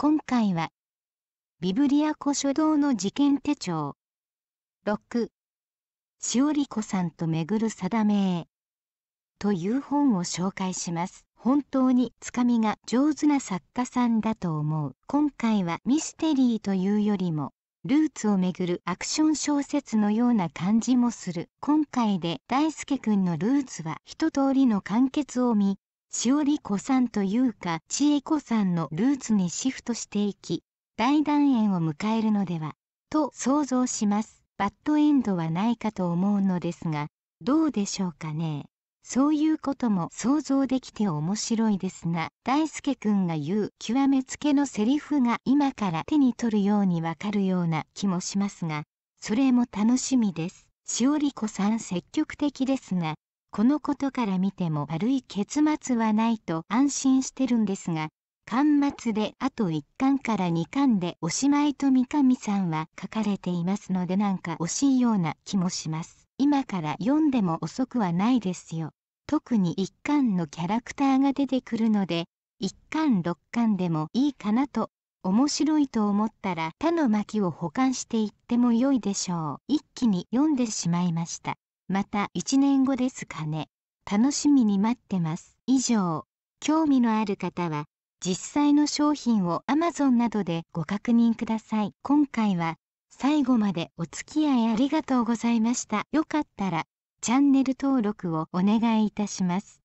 今回は、ビブリア古書堂の事件手帳。6、しおりこさんとめぐる定めという本を紹介します。本当につかみが上手な作家さんだと思う。今回はミステリーというよりも、ルーツをめぐるアクション小説のような感じもする。今回で大輔くんのルーツは一通りの完結を見、しおり子さんというか千恵子さんのルーツにシフトしていき大団円を迎えるのではと想像しますバッドエンドはないかと思うのですがどうでしょうかねそういうことも想像できて面白いですが大輔くんが言う極めつけのセリフが今から手に取るようにわかるような気もしますがそれも楽しみですしおり子さん積極的ですがこのことから見ても悪い結末はないと安心してるんですが巻末であと1巻から2巻でおしまいと三上さんは書かれていますのでなんか惜しいような気もします今から読んでも遅くはないですよ特に1巻のキャラクターが出てくるので1巻6巻でもいいかなと面白いと思ったら他の巻を保管していっても良いでしょう一気に読んでしまいましたまた1年後ですかね楽しみに待ってます以上興味のある方は実際の商品を Amazon などでご確認ください今回は最後までお付き合いありがとうございましたよかったらチャンネル登録をお願いいたします